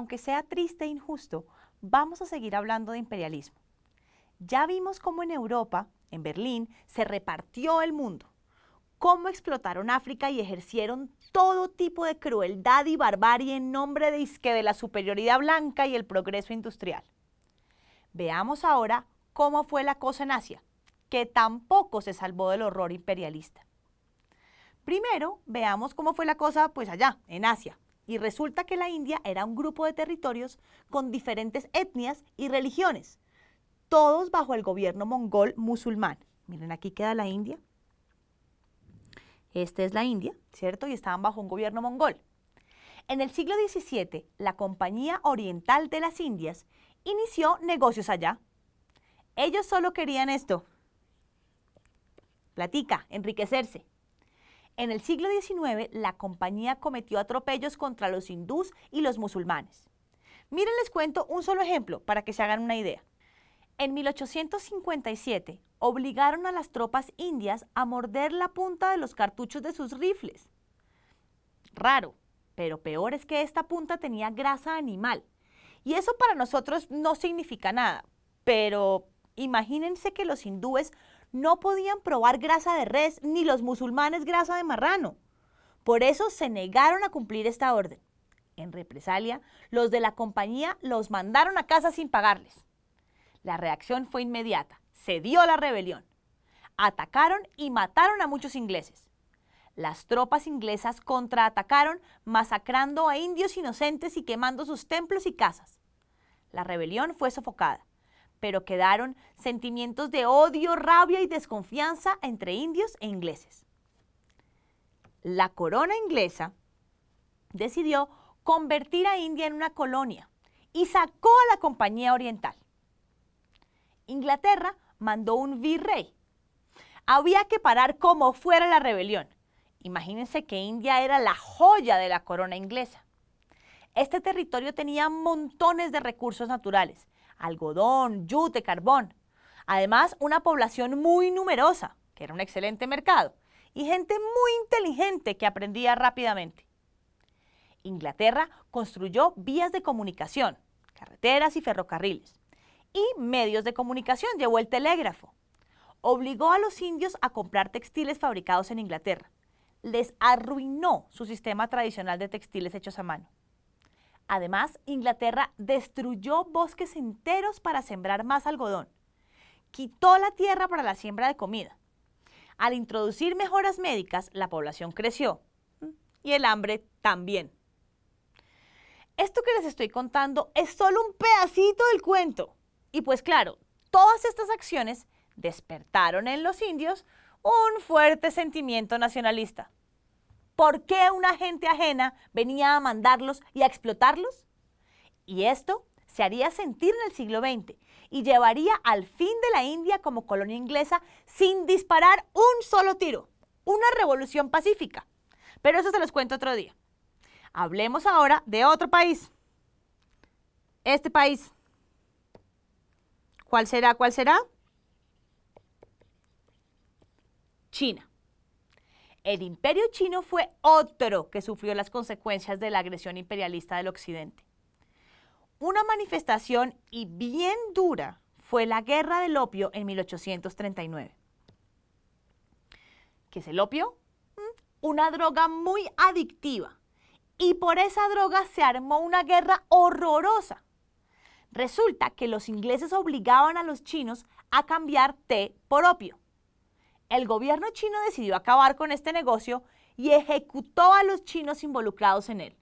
aunque sea triste e injusto, vamos a seguir hablando de imperialismo. Ya vimos cómo en Europa, en Berlín, se repartió el mundo, cómo explotaron África y ejercieron todo tipo de crueldad y barbarie en nombre de, la superioridad blanca y el progreso industrial. Veamos ahora cómo fue la cosa en Asia, que tampoco se salvó del horror imperialista. Primero, veamos cómo fue la cosa pues allá, en Asia, y resulta que la India era un grupo de territorios con diferentes etnias y religiones, todos bajo el gobierno mongol musulmán. Miren, aquí queda la India. Esta es la India, ¿cierto? Y estaban bajo un gobierno mongol. En el siglo XVII, la Compañía Oriental de las Indias inició negocios allá. Ellos solo querían esto. Platica, enriquecerse. En el siglo XIX, la compañía cometió atropellos contra los hindús y los musulmanes. Miren, les cuento un solo ejemplo para que se hagan una idea. En 1857, obligaron a las tropas indias a morder la punta de los cartuchos de sus rifles. Raro, pero peor es que esta punta tenía grasa animal. Y eso para nosotros no significa nada, pero Imagínense que los hindúes no podían probar grasa de res ni los musulmanes grasa de marrano. Por eso se negaron a cumplir esta orden. En represalia, los de la compañía los mandaron a casa sin pagarles. La reacción fue inmediata. Se dio la rebelión. Atacaron y mataron a muchos ingleses. Las tropas inglesas contraatacaron, masacrando a indios inocentes y quemando sus templos y casas. La rebelión fue sofocada pero quedaron sentimientos de odio, rabia y desconfianza entre indios e ingleses. La corona inglesa decidió convertir a India en una colonia y sacó a la Compañía Oriental. Inglaterra mandó un virrey. Había que parar como fuera la rebelión. Imagínense que India era la joya de la corona inglesa. Este territorio tenía montones de recursos naturales, algodón, yute, carbón. Además, una población muy numerosa, que era un excelente mercado, y gente muy inteligente que aprendía rápidamente. Inglaterra construyó vías de comunicación, carreteras y ferrocarriles, y medios de comunicación llevó el telégrafo. Obligó a los indios a comprar textiles fabricados en Inglaterra. Les arruinó su sistema tradicional de textiles hechos a mano. Además, Inglaterra destruyó bosques enteros para sembrar más algodón. Quitó la tierra para la siembra de comida. Al introducir mejoras médicas, la población creció y el hambre también. Esto que les estoy contando es solo un pedacito del cuento. Y pues claro, todas estas acciones despertaron en los indios un fuerte sentimiento nacionalista. ¿Por qué una gente ajena venía a mandarlos y a explotarlos? Y esto se haría sentir en el siglo XX y llevaría al fin de la India como colonia inglesa sin disparar un solo tiro, una revolución pacífica. Pero eso se los cuento otro día. Hablemos ahora de otro país. Este país. ¿Cuál será? ¿Cuál será? China. El imperio chino fue otro que sufrió las consecuencias de la agresión imperialista del Occidente. Una manifestación y bien dura fue la Guerra del Opio en 1839. ¿Qué es el opio? Mm, una droga muy adictiva. Y por esa droga se armó una guerra horrorosa. Resulta que los ingleses obligaban a los chinos a cambiar té por opio el gobierno chino decidió acabar con este negocio y ejecutó a los chinos involucrados en él.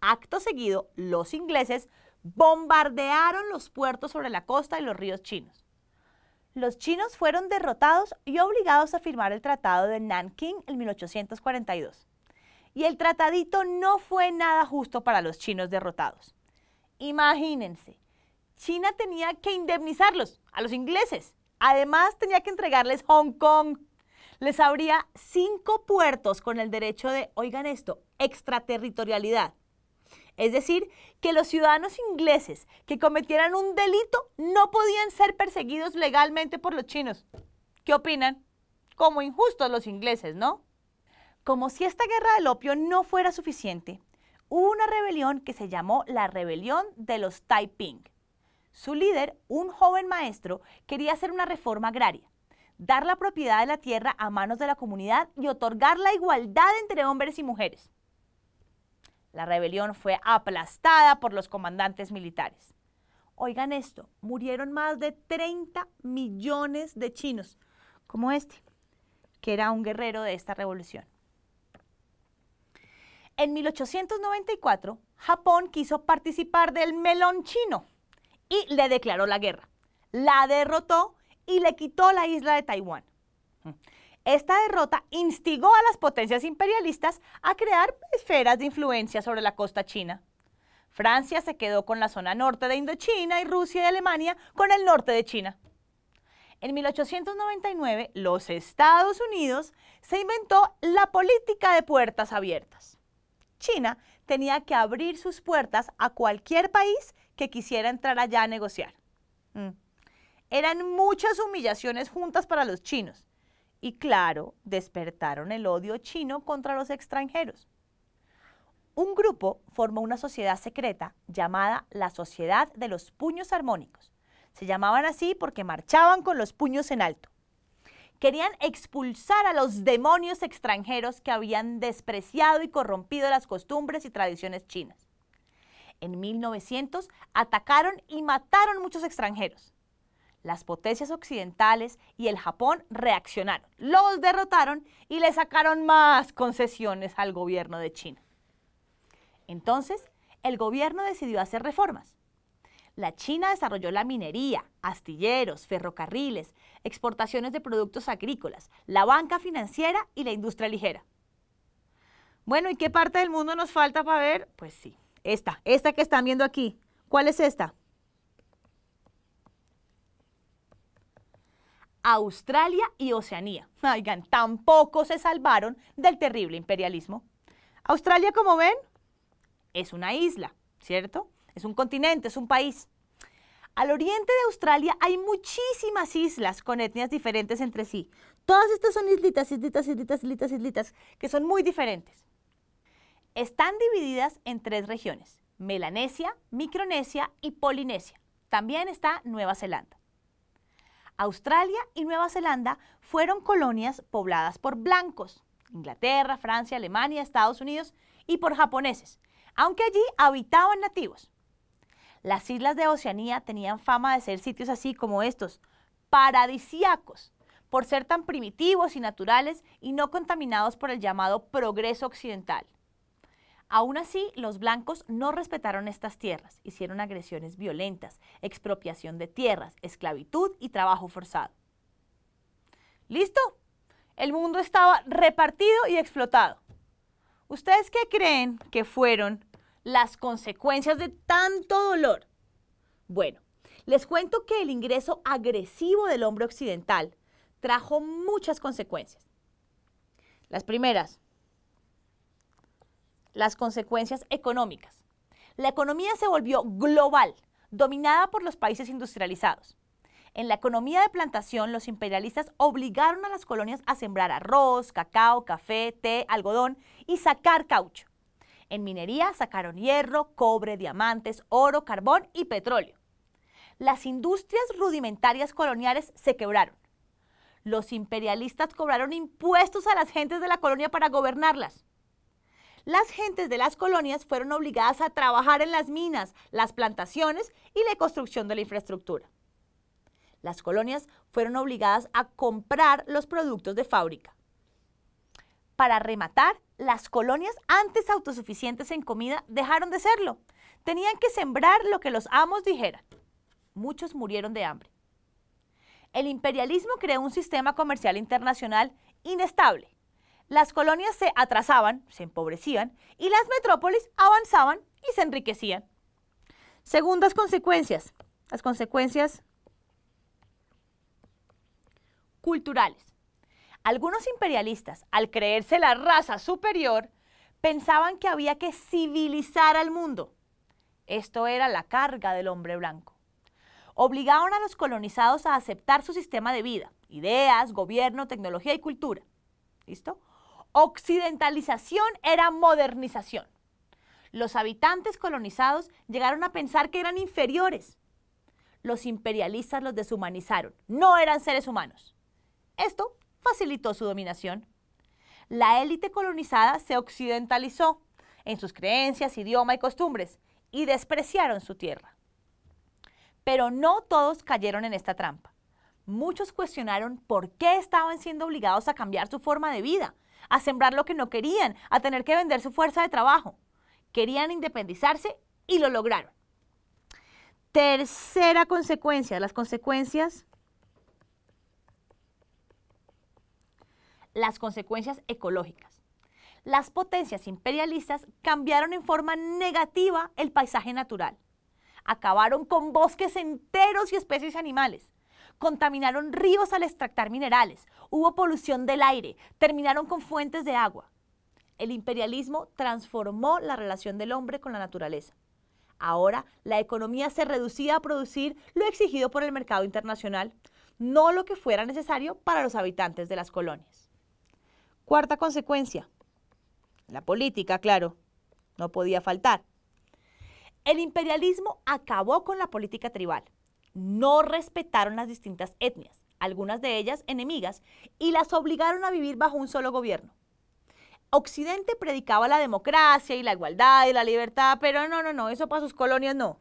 Acto seguido, los ingleses bombardearon los puertos sobre la costa y los ríos chinos. Los chinos fueron derrotados y obligados a firmar el Tratado de Nanking en 1842. Y el tratadito no fue nada justo para los chinos derrotados. Imagínense, China tenía que indemnizarlos a los ingleses Además, tenía que entregarles Hong Kong. Les abría cinco puertos con el derecho de, oigan esto, extraterritorialidad. Es decir, que los ciudadanos ingleses que cometieran un delito no podían ser perseguidos legalmente por los chinos. ¿Qué opinan? Como injustos los ingleses, ¿no? Como si esta guerra del opio no fuera suficiente, hubo una rebelión que se llamó la Rebelión de los Taiping. Su líder, un joven maestro, quería hacer una reforma agraria, dar la propiedad de la tierra a manos de la comunidad y otorgar la igualdad entre hombres y mujeres. La rebelión fue aplastada por los comandantes militares. Oigan esto, murieron más de 30 millones de chinos, como este, que era un guerrero de esta revolución. En 1894, Japón quiso participar del melón chino, y le declaró la guerra. La derrotó y le quitó la isla de Taiwán. Esta derrota instigó a las potencias imperialistas a crear esferas de influencia sobre la costa china. Francia se quedó con la zona norte de Indochina y Rusia y Alemania con el norte de China. En 1899, los Estados Unidos se inventó la política de puertas abiertas. China tenía que abrir sus puertas a cualquier país que quisiera entrar allá a negociar. Mm. Eran muchas humillaciones juntas para los chinos. Y claro, despertaron el odio chino contra los extranjeros. Un grupo formó una sociedad secreta llamada la Sociedad de los Puños Armónicos. Se llamaban así porque marchaban con los puños en alto. Querían expulsar a los demonios extranjeros que habían despreciado y corrompido las costumbres y tradiciones chinas en 1900 atacaron y mataron muchos extranjeros. Las potencias occidentales y el Japón reaccionaron, los derrotaron y le sacaron más concesiones al gobierno de China. Entonces, el gobierno decidió hacer reformas. La China desarrolló la minería, astilleros, ferrocarriles, exportaciones de productos agrícolas, la banca financiera y la industria ligera. Bueno, ¿y qué parte del mundo nos falta para ver? Pues sí, esta, esta que están viendo aquí. ¿Cuál es esta? Australia y Oceanía. Oigan, tampoco se salvaron del terrible imperialismo. Australia, como ven, es una isla, ¿cierto? Es un continente, es un país. Al oriente de Australia hay muchísimas islas con etnias diferentes entre sí. Todas estas son islitas, islitas, islitas, islitas, islitas, que son muy diferentes. Están divididas en tres regiones, Melanesia, Micronesia y Polinesia. También está Nueva Zelanda. Australia y Nueva Zelanda fueron colonias pobladas por blancos, Inglaterra, Francia, Alemania, Estados Unidos y por japoneses, aunque allí habitaban nativos. Las islas de Oceanía tenían fama de ser sitios así como estos, paradisiacos, por ser tan primitivos y naturales y no contaminados por el llamado progreso occidental. Aún así, los blancos no respetaron estas tierras, hicieron agresiones violentas, expropiación de tierras, esclavitud y trabajo forzado. ¿Listo? El mundo estaba repartido y explotado. ¿Ustedes qué creen que fueron las consecuencias de tanto dolor? Bueno, les cuento que el ingreso agresivo del hombre occidental trajo muchas consecuencias. Las primeras, las consecuencias económicas. La economía se volvió global, dominada por los países industrializados. En la economía de plantación, los imperialistas obligaron a las colonias a sembrar arroz, cacao, café, té, algodón y sacar caucho. En minería sacaron hierro, cobre, diamantes, oro, carbón y petróleo. Las industrias rudimentarias coloniales se quebraron. Los imperialistas cobraron impuestos a las gentes de la colonia para gobernarlas. Las gentes de las colonias fueron obligadas a trabajar en las minas, las plantaciones y la construcción de la infraestructura. Las colonias fueron obligadas a comprar los productos de fábrica. Para rematar, las colonias antes autosuficientes en comida dejaron de serlo. Tenían que sembrar lo que los amos dijeran. Muchos murieron de hambre. El imperialismo creó un sistema comercial internacional inestable las colonias se atrasaban, se empobrecían, y las metrópolis avanzaban y se enriquecían. Segundas consecuencias, las consecuencias culturales. Algunos imperialistas, al creerse la raza superior, pensaban que había que civilizar al mundo. Esto era la carga del hombre blanco. Obligaban a los colonizados a aceptar su sistema de vida, ideas, gobierno, tecnología y cultura. ¿Listo? Occidentalización era modernización. Los habitantes colonizados llegaron a pensar que eran inferiores. Los imperialistas los deshumanizaron, no eran seres humanos. Esto facilitó su dominación. La élite colonizada se occidentalizó en sus creencias, idioma y costumbres y despreciaron su tierra. Pero no todos cayeron en esta trampa. Muchos cuestionaron por qué estaban siendo obligados a cambiar su forma de vida a sembrar lo que no querían, a tener que vender su fuerza de trabajo. Querían independizarse y lo lograron. Tercera consecuencia, las consecuencias, las consecuencias ecológicas. Las potencias imperialistas cambiaron en forma negativa el paisaje natural. Acabaron con bosques enteros y especies animales contaminaron ríos al extractar minerales, hubo polución del aire, terminaron con fuentes de agua. El imperialismo transformó la relación del hombre con la naturaleza. Ahora la economía se reducía a producir lo exigido por el mercado internacional, no lo que fuera necesario para los habitantes de las colonias. Cuarta consecuencia, la política, claro, no podía faltar. El imperialismo acabó con la política tribal no respetaron las distintas etnias, algunas de ellas enemigas, y las obligaron a vivir bajo un solo gobierno. Occidente predicaba la democracia y la igualdad y la libertad, pero no, no, no, eso para sus colonias no.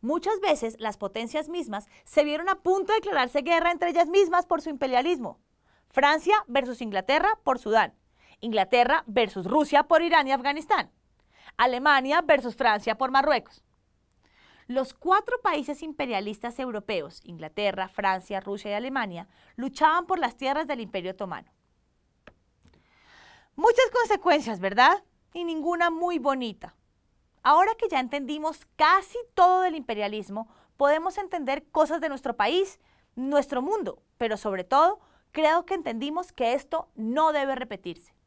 Muchas veces las potencias mismas se vieron a punto de declararse guerra entre ellas mismas por su imperialismo. Francia versus Inglaterra por Sudán. Inglaterra versus Rusia por Irán y Afganistán. Alemania versus Francia por Marruecos. Los cuatro países imperialistas europeos, Inglaterra, Francia, Rusia y Alemania, luchaban por las tierras del Imperio Otomano. Muchas consecuencias, ¿verdad? Y ninguna muy bonita. Ahora que ya entendimos casi todo del imperialismo, podemos entender cosas de nuestro país, nuestro mundo, pero sobre todo, creo que entendimos que esto no debe repetirse.